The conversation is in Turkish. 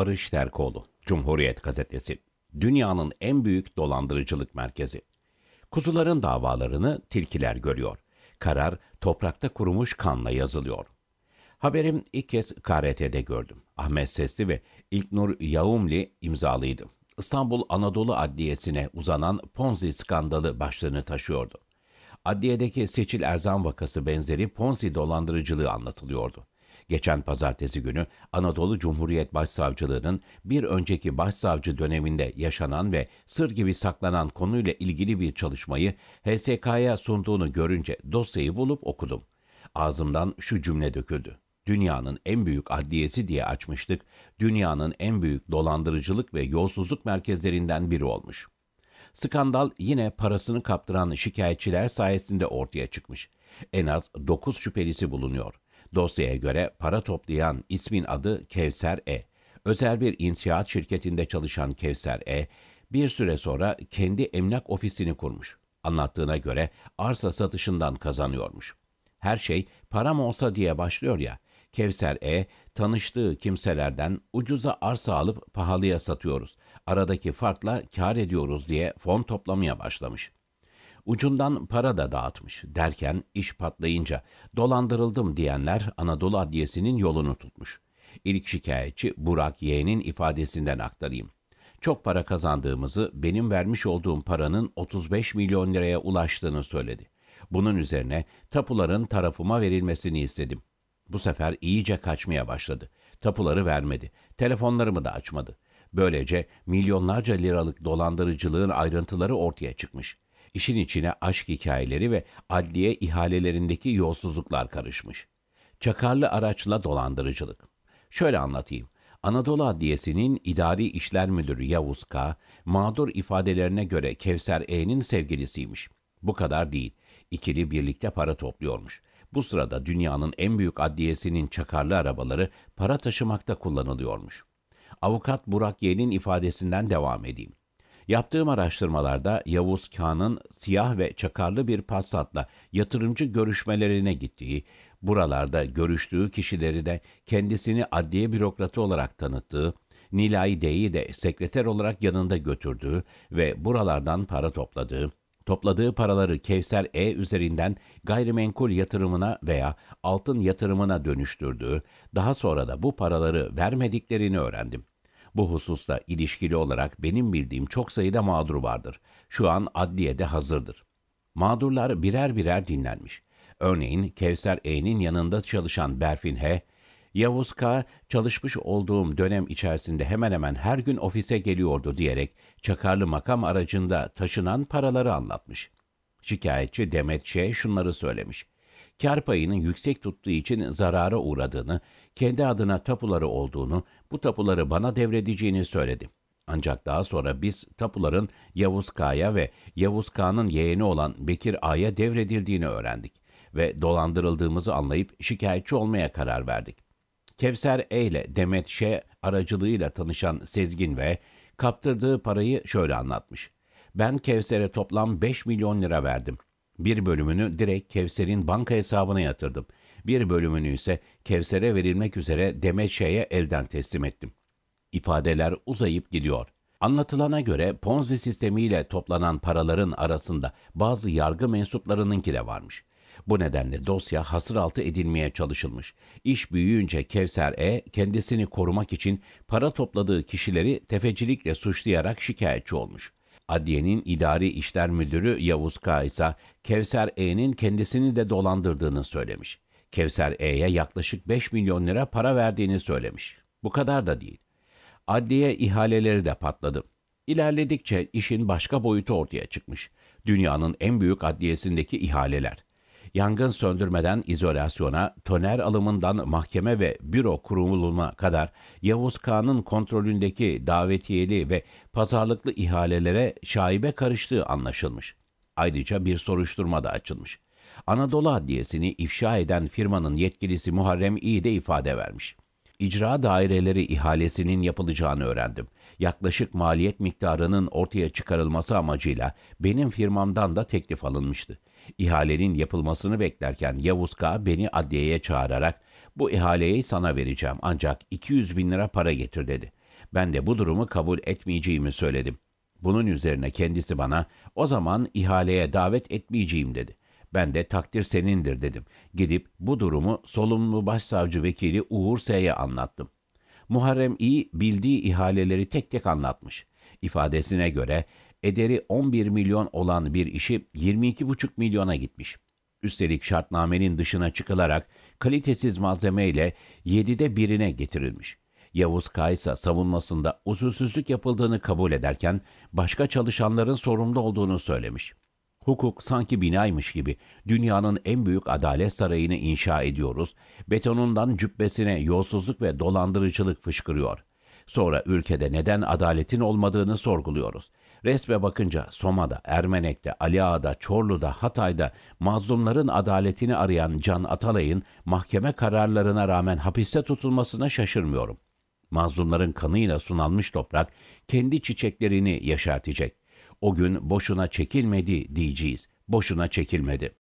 Barış Terkoğlu, Cumhuriyet Gazetesi. Dünyanın en büyük dolandırıcılık merkezi. Kuzuların davalarını tilkiler görüyor. Karar toprakta kurumuş kanla yazılıyor. Haberim ilk kez KRT'de gördüm. Ahmet Sesli ve İlknur Yaumli imzalıydı. İstanbul Anadolu Adliyesi'ne uzanan Ponzi skandalı başlığını taşıyordu. Adliyedeki Seçil Erzan vakası benzeri Ponzi dolandırıcılığı anlatılıyordu. Geçen pazartesi günü Anadolu Cumhuriyet Başsavcılığı'nın bir önceki başsavcı döneminde yaşanan ve sır gibi saklanan konuyla ilgili bir çalışmayı HSK'ya sunduğunu görünce dosyayı bulup okudum. Ağzımdan şu cümle döküldü. Dünyanın en büyük adliyesi diye açmıştık. Dünyanın en büyük dolandırıcılık ve yolsuzluk merkezlerinden biri olmuş. Skandal yine parasını kaptıran şikayetçiler sayesinde ortaya çıkmış. En az 9 şüphelisi bulunuyor. Dosyaya göre para toplayan ismin adı Kevser E. Özel bir inşaat şirketinde çalışan Kevser E, bir süre sonra kendi emlak ofisini kurmuş. Anlattığına göre arsa satışından kazanıyormuş. Her şey param olsa diye başlıyor ya. Kevser E, tanıştığı kimselerden ucuza arsa alıp pahalıya satıyoruz. Aradaki farkla kar ediyoruz diye fon toplamaya başlamış.'' Ucundan para da dağıtmış derken iş patlayınca dolandırıldım diyenler Anadolu Adliyesi'nin yolunu tutmuş. İlk şikayetçi Burak Y'nin ifadesinden aktarayım. Çok para kazandığımızı, benim vermiş olduğum paranın 35 milyon liraya ulaştığını söyledi. Bunun üzerine tapuların tarafıma verilmesini istedim. Bu sefer iyice kaçmaya başladı. Tapuları vermedi. Telefonlarımı da açmadı. Böylece milyonlarca liralık dolandırıcılığın ayrıntıları ortaya çıkmış.'' İşin içine aşk hikayeleri ve adliye ihalelerindeki yolsuzluklar karışmış. Çakarlı araçla dolandırıcılık. Şöyle anlatayım. Anadolu Adliyesi'nin İdari İşler Müdürü Yavuz K. mağdur ifadelerine göre Kevser E'nin sevgilisiymiş. Bu kadar değil. İkili birlikte para topluyormuş. Bu sırada dünyanın en büyük adliyesinin çakarlı arabaları para taşımakta kullanılıyormuş. Avukat Burak Y'nin ifadesinden devam edeyim. Yaptığım araştırmalarda Yavuz Kağan'ın siyah ve çakarlı bir Passat'la yatırımcı görüşmelerine gittiği, buralarda görüştüğü kişileri de kendisini adliye bürokratı olarak tanıttığı, Nilay D'yi de sekreter olarak yanında götürdüğü ve buralardan para topladığı, topladığı paraları Kevser E üzerinden gayrimenkul yatırımına veya altın yatırımına dönüştürdüğü, daha sonra da bu paraları vermediklerini öğrendim. Bu hususla ilişkili olarak benim bildiğim çok sayıda mağdur vardır. Şu an adliyede hazırdır. Mağdurlar birer birer dinlenmiş. Örneğin Kevser E'nin yanında çalışan Berfin H., Yavuz K. çalışmış olduğum dönem içerisinde hemen hemen her gün ofise geliyordu diyerek çakarlı makam aracında taşınan paraları anlatmış. Şikayetçi Demet Ş. şunları söylemiş. Kar payının yüksek tuttuğu için zarara uğradığını, kendi adına tapuları olduğunu bu tapuları bana devredeceğini söyledi. Ancak daha sonra biz tapuların Yavuz K'ya ve Yavuz K'nın yeğeni olan Bekir A'ya devredildiğini öğrendik ve dolandırıldığımızı anlayıp şikayetçi olmaya karar verdik. Kevser E ile Demet Ş aracılığıyla tanışan Sezgin ve kaptırdığı parayı şöyle anlatmış. Ben Kevser'e toplam 5 milyon lira verdim. Bir bölümünü direkt Kevser'in banka hesabına yatırdım bir bölümünü ise Kevser'e verilmek üzere Demeçe'ye elden teslim ettim. İfadeler uzayıp gidiyor. Anlatılana göre Ponzi sistemiyle toplanan paraların arasında bazı yargı mensuplarınınki de varmış. Bu nedenle dosya hasıraltı edilmeye çalışılmış. İş büyüyünce Kevser E kendisini korumak için para topladığı kişileri tefecilikle suçlayarak şikayetçi olmuş. Adliyenin idari işler müdürü Yavuz K ise Kevser E'nin kendisini de dolandırdığını söylemiş. Kevser E'ye yaklaşık 5 milyon lira para verdiğini söylemiş. Bu kadar da değil. Adliye ihaleleri de patladı. İlerledikçe işin başka boyutu ortaya çıkmış. Dünyanın en büyük adliyesindeki ihaleler. Yangın söndürmeden izolasyona, toner alımından mahkeme ve büro kurumuna kadar Yavuz Kağan'ın kontrolündeki davetiyeli ve pazarlıklı ihalelere şaibe karıştığı anlaşılmış. Ayrıca bir soruşturma da açılmış. Anadolu Adliyesi'ni ifşa eden firmanın yetkilisi Muharrem İyi de ifade vermiş. İcra daireleri ihalesinin yapılacağını öğrendim. Yaklaşık maliyet miktarının ortaya çıkarılması amacıyla benim firmamdan da teklif alınmıştı. İhalenin yapılmasını beklerken Yavuz K. beni adliyeye çağırarak bu ihaleyi sana vereceğim ancak 200 bin lira para getir dedi. Ben de bu durumu kabul etmeyeceğimi söyledim. Bunun üzerine kendisi bana o zaman ihaleye davet etmeyeceğim dedi. Ben de takdir senindir dedim. Gidip bu durumu solumlu başsavcı vekili Uğur S'ye anlattım. Muharrem İ bildiği ihaleleri tek tek anlatmış. İfadesine göre ederi 11 milyon olan bir işi 22,5 milyona gitmiş. Üstelik şartnamenin dışına çıkılarak kalitesiz malzemeyle 7'de birine getirilmiş. Yavuz Kaysa savunmasında usulsüzlük yapıldığını kabul ederken başka çalışanların sorumlu olduğunu söylemiş. Hukuk sanki binaymış gibi dünyanın en büyük adalet sarayını inşa ediyoruz. Betonundan cübbesine yolsuzluk ve dolandırıcılık fışkırıyor. Sonra ülkede neden adaletin olmadığını sorguluyoruz. Resme bakınca Soma'da, Ermenek'te, Ali Çorlu'da, Hatay'da mazlumların adaletini arayan Can Atalay'ın mahkeme kararlarına rağmen hapiste tutulmasına şaşırmıyorum. Mazlumların kanıyla sunanmış toprak kendi çiçeklerini yaşartacak o gün boşuna çekilmedi diyeceğiz. Boşuna çekilmedi.